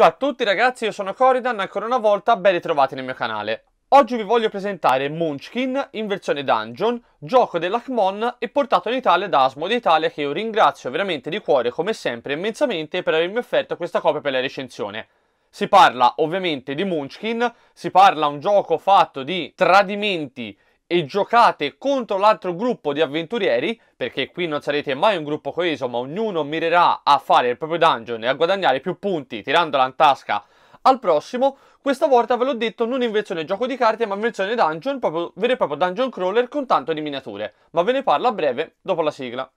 Ciao a tutti ragazzi, io sono Coridan, ancora una volta ben ritrovati nel mio canale. Oggi vi voglio presentare Munchkin in versione dungeon, gioco dell'Akmon e portato in Italia da Asmode Italia che io ringrazio veramente di cuore come sempre immensamente per avermi offerto questa copia per la recensione. Si parla ovviamente di Munchkin, si parla un gioco fatto di tradimenti e giocate contro l'altro gruppo di avventurieri, perché qui non sarete mai un gruppo coeso, ma ognuno mirerà a fare il proprio dungeon e a guadagnare più punti tirandola in tasca al prossimo. Questa volta ve l'ho detto non in versione gioco di carte, ma in versione dungeon, proprio, vero e proprio dungeon crawler con tanto di miniature. Ma ve ne parlo a breve dopo la sigla.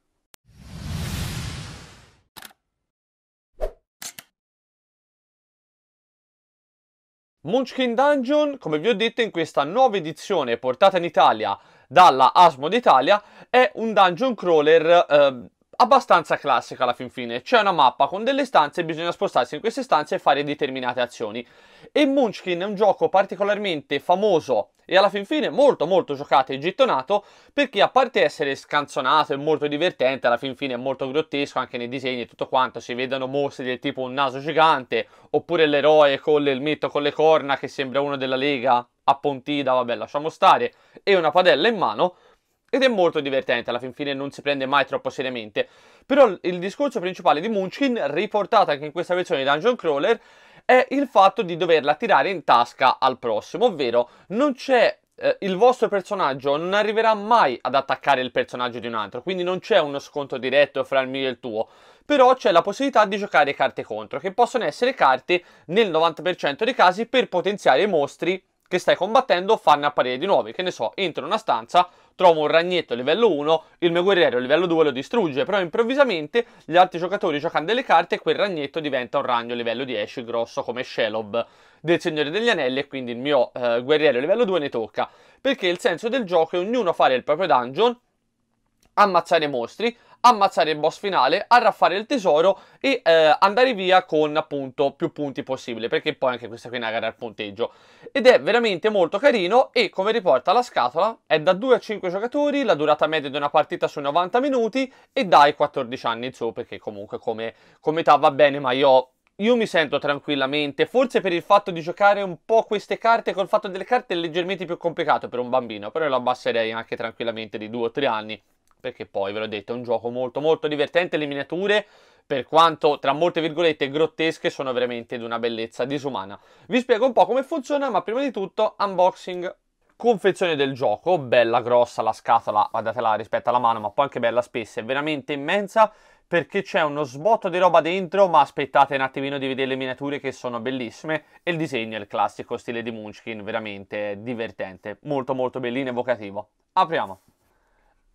Munchkin Dungeon, come vi ho detto, in questa nuova edizione portata in Italia dalla Asmod Italia, è un dungeon crawler eh, abbastanza classica alla fin fine. C'è una mappa con delle stanze e bisogna spostarsi in queste stanze e fare determinate azioni. E Munchkin è un gioco particolarmente famoso e alla fin fine molto molto giocato e gettonato perché a parte essere scanzonato e molto divertente, alla fin fine è molto grottesco anche nei disegni e tutto quanto, si vedono mostri del tipo un naso gigante oppure l'eroe con l'elmetto con le corna che sembra uno della Lega a vabbè lasciamo stare, e una padella in mano, ed è molto divertente, alla fin fine non si prende mai troppo seriamente. Però il discorso principale di Munchkin, riportato anche in questa versione di Dungeon Crawler, è il fatto di doverla tirare in tasca al prossimo, ovvero non c'è eh, il vostro personaggio non arriverà mai ad attaccare il personaggio di un altro, quindi non c'è uno sconto diretto fra il mio e il tuo, però c'è la possibilità di giocare carte contro, che possono essere carte nel 90% dei casi per potenziare i mostri che stai combattendo o fanno apparire di nuovi, che ne so, entro in una stanza, trovo un ragnetto livello 1, il mio guerriero livello 2 lo distrugge, però improvvisamente gli altri giocatori giocano delle carte e quel ragnetto diventa un ragno livello 10 grosso come Shelob del Signore degli Anelli e quindi il mio eh, guerriero livello 2 ne tocca, perché il senso del gioco è ognuno fare il proprio dungeon, ammazzare mostri, ammazzare il boss finale, arraffare il tesoro e eh, andare via con appunto più punti possibile, perché poi anche questa qui è una gara al punteggio. Ed è veramente molto carino e come riporta la scatola è da 2 a 5 giocatori, la durata media di una partita su 90 minuti e dai 14 anni in su, perché comunque come, come età va bene, ma io io mi sento tranquillamente, forse per il fatto di giocare un po' queste carte, col fatto delle carte è leggermente più complicato per un bambino, però lo abbasserei anche tranquillamente di 2 o 3 anni perché poi ve l'ho detto è un gioco molto molto divertente, le miniature per quanto tra molte virgolette grottesche sono veramente di una bellezza disumana. Vi spiego un po' come funziona, ma prima di tutto unboxing confezione del gioco, bella grossa la scatola, guardatela rispetto alla mano, ma poi anche bella spessa, è veramente immensa perché c'è uno sbotto di roba dentro, ma aspettate un attimino di vedere le miniature che sono bellissime e il disegno è il classico stile di Munchkin, veramente divertente, molto molto bellino evocativo. Apriamo!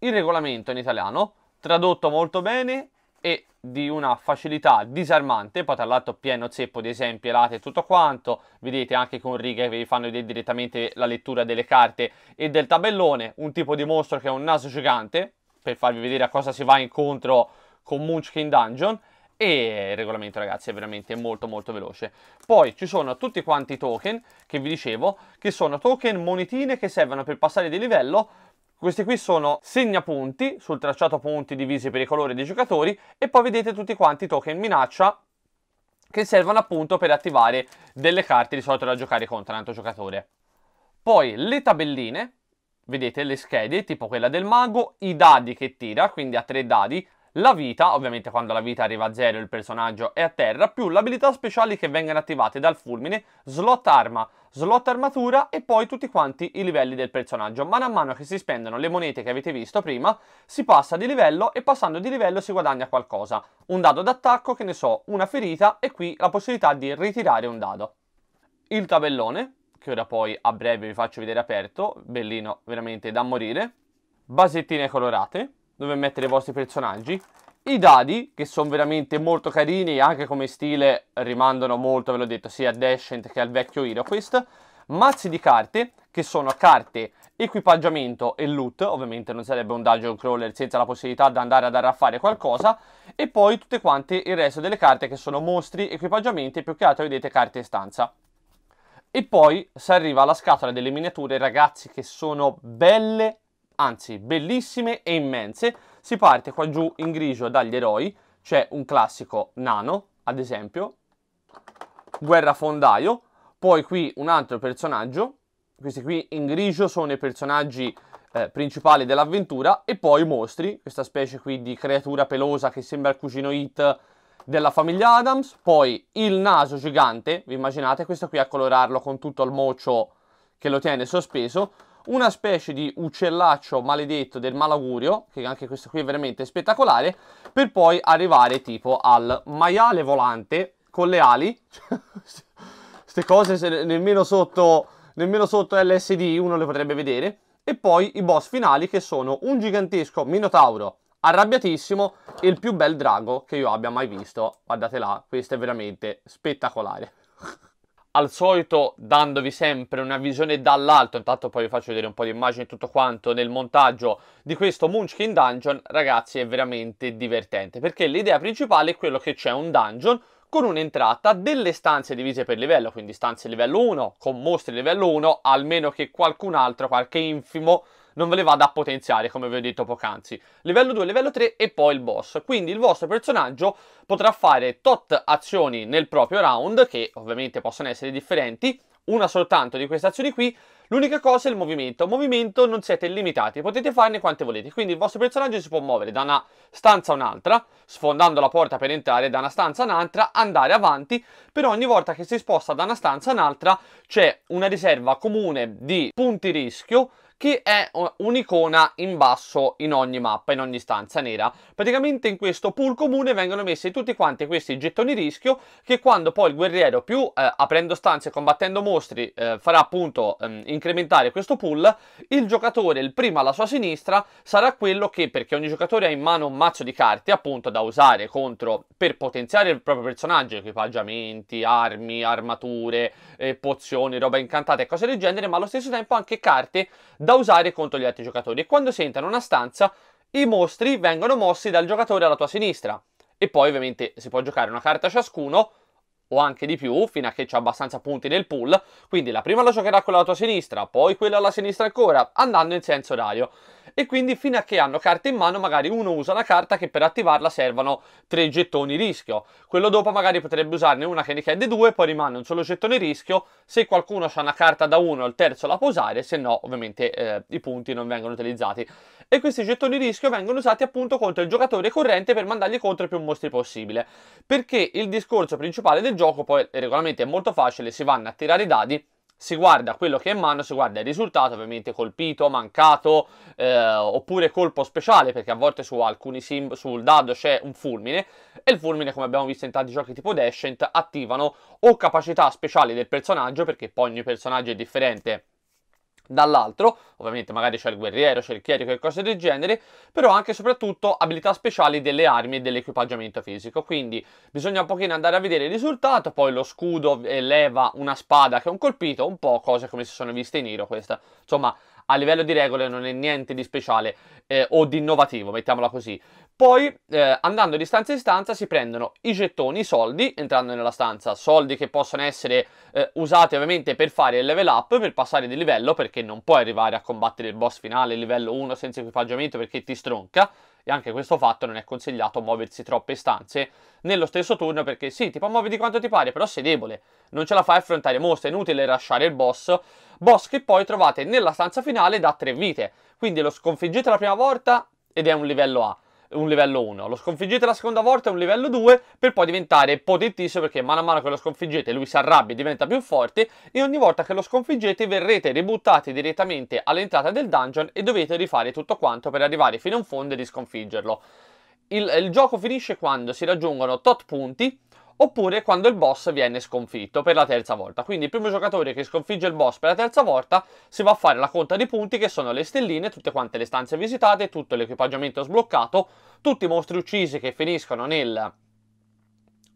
il regolamento in italiano, tradotto molto bene e di una facilità disarmante, poi tra l'altro pieno zeppo di esempi, late e tutto quanto, vedete anche con righe che vi fanno vedere direttamente la lettura delle carte e del tabellone, un tipo di mostro che ha un naso gigante, per farvi vedere a cosa si va incontro con Munchkin Dungeon, e il regolamento ragazzi è veramente molto molto veloce poi ci sono tutti quanti i token che vi dicevo che sono token monetine che servono per passare di livello questi qui sono segnapunti sul tracciato punti divisi per i colori dei giocatori e poi vedete tutti quanti i token minaccia che servono appunto per attivare delle carte di solito da giocare contro un altro giocatore. Poi le tabelline, vedete le schede, tipo quella del mago, i dadi che tira, quindi ha tre dadi, la vita, ovviamente quando la vita arriva a zero il personaggio è a terra, più le abilità speciali che vengono attivate dal fulmine, slot arma, slot armatura e poi tutti quanti i livelli del personaggio. Man mano che si spendono le monete che avete visto prima, si passa di livello e passando di livello si guadagna qualcosa. Un dado d'attacco, che ne so, una ferita e qui la possibilità di ritirare un dado. Il tabellone, che ora poi a breve vi faccio vedere aperto, bellino veramente da morire. Basettine colorate, dove mettere i vostri personaggi. I dadi, che sono veramente molto carini, anche come stile rimandano molto, ve l'ho detto, sia a Descent che al vecchio HeroQuest. Mazzi di carte, che sono carte equipaggiamento e loot, ovviamente non sarebbe un dungeon crawler senza la possibilità di andare ad arraffare qualcosa, e poi tutte quante il resto delle carte che sono mostri, equipaggiamenti e più che altro vedete carte stanza. E poi si arriva alla scatola delle miniature, ragazzi, che sono belle anzi bellissime e immense. Si parte qua giù in grigio dagli eroi, c'è un classico nano, ad esempio, guerra fondaio, poi qui un altro personaggio, questi qui in grigio sono i personaggi eh, principali dell'avventura, e poi mostri, questa specie qui di creatura pelosa che sembra il cugino Hit della famiglia Adams, poi il naso gigante, vi immaginate, questo qui a colorarlo con tutto il mocio che lo tiene sospeso, una specie di uccellaccio maledetto del malaugurio, che anche questo qui è veramente spettacolare, per poi arrivare tipo al maiale volante con le ali. Queste cose nemmeno sotto, nemmeno sotto LSD uno le potrebbe vedere. E poi i boss finali che sono un gigantesco minotauro arrabbiatissimo e il più bel drago che io abbia mai visto. Guardate là, questo è veramente spettacolare al solito dandovi sempre una visione dall'alto, intanto poi vi faccio vedere un po' di immagini e tutto quanto nel montaggio di questo Munchkin Dungeon, ragazzi è veramente divertente, perché l'idea principale è quello che c'è un dungeon con un'entrata delle stanze divise per livello, quindi stanze livello 1 con mostri livello 1, almeno che qualcun altro, qualche infimo, non ve le vada a potenziare come vi ho detto poc'anzi. Livello 2, livello 3 e poi il boss. Quindi il vostro personaggio potrà fare tot azioni nel proprio round, che ovviamente possono essere differenti, una soltanto di queste azioni qui, l'unica cosa è il movimento, movimento non siete limitati, potete farne quante volete, quindi il vostro personaggio si può muovere da una stanza a un'altra, sfondando la porta per entrare da una stanza a un'altra, andare avanti, però ogni volta che si sposta da una stanza a un'altra c'è una riserva comune di punti rischio che è eh, un'icona in basso in ogni mappa, in ogni stanza nera. Praticamente in questo pool comune vengono messi tutti quanti questi gettoni rischio che quando poi il guerriero più eh, aprendo stanze e combattendo mostri eh, farà appunto ehm, incrementare questo pool, il giocatore, il primo alla sua sinistra, sarà quello che, perché ogni giocatore ha in mano un mazzo di carte appunto da usare contro per potenziare il proprio personaggio, equipaggiamenti, armi, armature, eh, pozioni, roba incantata e cose del genere, ma allo stesso tempo anche carte da usare contro gli altri giocatori. E quando si entra in una stanza, i mostri vengono mossi dal giocatore alla tua sinistra. E poi ovviamente si può giocare una carta ciascuno o anche di più, fino a che c'è abbastanza punti nel pool. Quindi la prima la giocherà quella alla tua sinistra, poi quella alla sinistra ancora, andando in senso orario e quindi fino a che hanno carte in mano magari uno usa una carta che per attivarla servono tre gettoni rischio, quello dopo magari potrebbe usarne una che ne chiede due, poi rimane un solo gettone rischio, se qualcuno ha una carta da uno il terzo la può usare, se no ovviamente eh, i punti non vengono utilizzati. E questi gettoni rischio vengono usati appunto contro il giocatore corrente per mandargli contro più mostri possibile, perché il discorso principale del gioco poi regolarmente è molto facile, si vanno a tirare i dadi si guarda quello che è in mano, si guarda il risultato, ovviamente colpito, mancato, eh, oppure colpo speciale, perché a volte su alcuni sim, sul dado c'è un fulmine, e il fulmine, come abbiamo visto in tanti giochi tipo Descent, attivano o capacità speciali del personaggio, perché poi ogni personaggio è differente dall'altro, ovviamente magari c'è il guerriero, c'è il chierico e cose del genere, però anche e soprattutto abilità speciali delle armi e dell'equipaggiamento fisico, quindi bisogna un pochino andare a vedere il risultato, poi lo scudo eleva una spada che è un colpito, un po' cose come si sono viste in Iro questa, insomma a livello di regole non è niente di speciale eh, o di innovativo, mettiamola così. Poi eh, andando di stanza in stanza si prendono i gettoni, i soldi, entrando nella stanza, soldi che possono essere eh, usati ovviamente per fare il level up, per passare di livello, perché non puoi arrivare a combattere il boss finale livello 1 senza equipaggiamento perché ti stronca, e anche questo fatto non è consigliato muoversi troppe stanze nello stesso turno perché sì, ti può muovere di quanto ti pare, però sei debole, non ce la fai a affrontare mostri, è inutile lasciare il boss, boss che poi trovate nella stanza finale da 3 vite, quindi lo sconfiggete la prima volta ed è un livello A un livello 1, lo sconfiggete la seconda volta è un livello 2 per poi diventare potentissimo perché mano a mano che lo sconfiggete lui si arrabbia e diventa più forte e ogni volta che lo sconfiggete verrete ributtati direttamente all'entrata del dungeon e dovete rifare tutto quanto per arrivare fino in fondo e risconfiggerlo. Il, il gioco finisce quando si raggiungono tot punti oppure quando il boss viene sconfitto per la terza volta. Quindi il primo giocatore che sconfigge il boss per la terza volta si va a fare la conta di punti che sono le stelline, tutte quante le stanze visitate, tutto l'equipaggiamento sbloccato, tutti i mostri uccisi che finiscono nel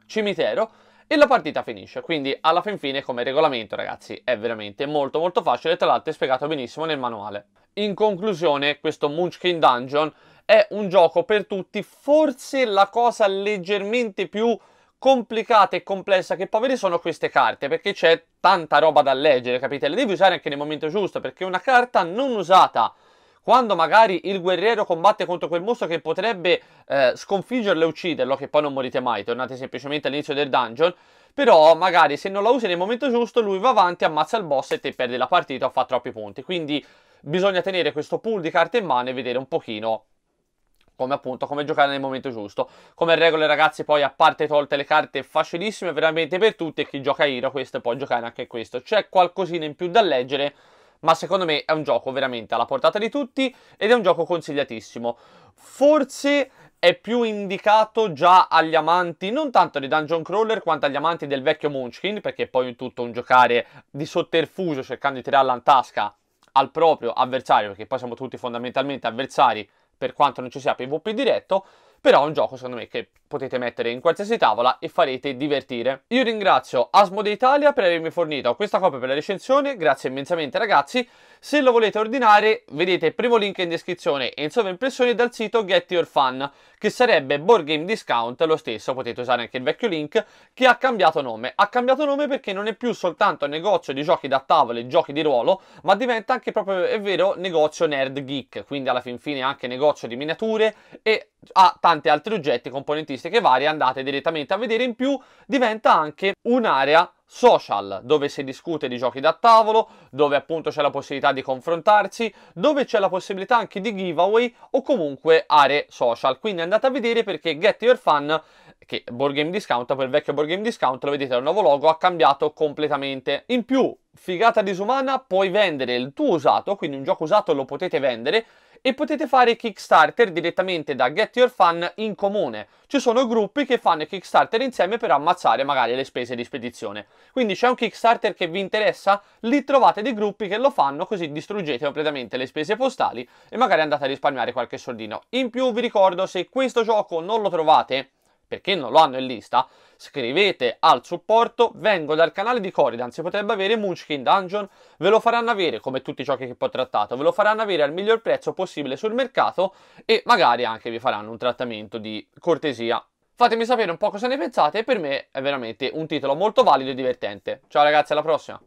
cimitero e la partita finisce. Quindi alla fin fine come regolamento ragazzi è veramente molto molto facile, tra l'altro è spiegato benissimo nel manuale. In conclusione questo Munchkin Dungeon è un gioco per tutti, forse la cosa leggermente più complicata e complessa che poi vedi sono queste carte, perché c'è tanta roba da leggere, capite? Le devi usare anche nel momento giusto, perché una carta non usata quando magari il guerriero combatte contro quel mostro che potrebbe eh, sconfiggerlo e ucciderlo, che poi non morite mai, tornate semplicemente all'inizio del dungeon, però magari se non la usi nel momento giusto lui va avanti, ammazza il boss e te perdi la partita o fa troppi punti, quindi bisogna tenere questo pool di carte in mano e vedere un pochino come appunto come giocare nel momento giusto. Come regole ragazzi poi a parte tolte le carte facilissime veramente per tutti e chi gioca Hero questo può giocare anche questo. C'è qualcosina in più da leggere ma secondo me è un gioco veramente alla portata di tutti ed è un gioco consigliatissimo. Forse è più indicato già agli amanti non tanto di Dungeon Crawler quanto agli amanti del vecchio Munchkin perché è poi è tutto un giocare di sotterfugio cercando di tirarla in tasca al proprio avversario perché poi siamo tutti fondamentalmente avversari per quanto non ci sia PvP diretto, però è un gioco secondo me che potete mettere in qualsiasi tavola e farete divertire. Io ringrazio Asmode Italia per avermi fornito questa copia per la recensione, grazie immensamente ragazzi. Se lo volete ordinare vedete il primo link in descrizione e insomma impressioni dal sito Get Your Fun, che sarebbe Board Game Discount lo stesso, potete usare anche il vecchio link, che ha cambiato nome. Ha cambiato nome perché non è più soltanto negozio di giochi da tavola e giochi di ruolo, ma diventa anche proprio, è vero, negozio nerd geek, quindi alla fin fine anche negozio di miniature e ha tanti altri oggetti, componentistiche varie, andate direttamente a vedere. In più diventa anche un'area social dove si discute di giochi da tavolo, dove appunto c'è la possibilità di confrontarsi, dove c'è la possibilità anche di giveaway o comunque aree social. Quindi andate a vedere perché Get Your Fun che Board Game Discount, poi il vecchio Board Game Discount, lo vedete, il nuovo logo ha cambiato completamente. In più, figata disumana, puoi vendere il tuo usato, quindi un gioco usato lo potete vendere, e potete fare Kickstarter direttamente da Get Your Fan in comune. Ci sono gruppi che fanno Kickstarter insieme per ammazzare magari le spese di spedizione. Quindi c'è un Kickstarter che vi interessa? Lì trovate dei gruppi che lo fanno così distruggete completamente le spese postali e magari andate a risparmiare qualche soldino. In più vi ricordo se questo gioco non lo trovate perché non lo hanno in lista, scrivete al supporto, vengo dal canale di Corridan, si potrebbe avere Munchkin Dungeon, ve lo faranno avere, come tutti i giochi che ho trattato, ve lo faranno avere al miglior prezzo possibile sul mercato e magari anche vi faranno un trattamento di cortesia. Fatemi sapere un po' cosa ne pensate, per me è veramente un titolo molto valido e divertente. Ciao ragazzi, alla prossima!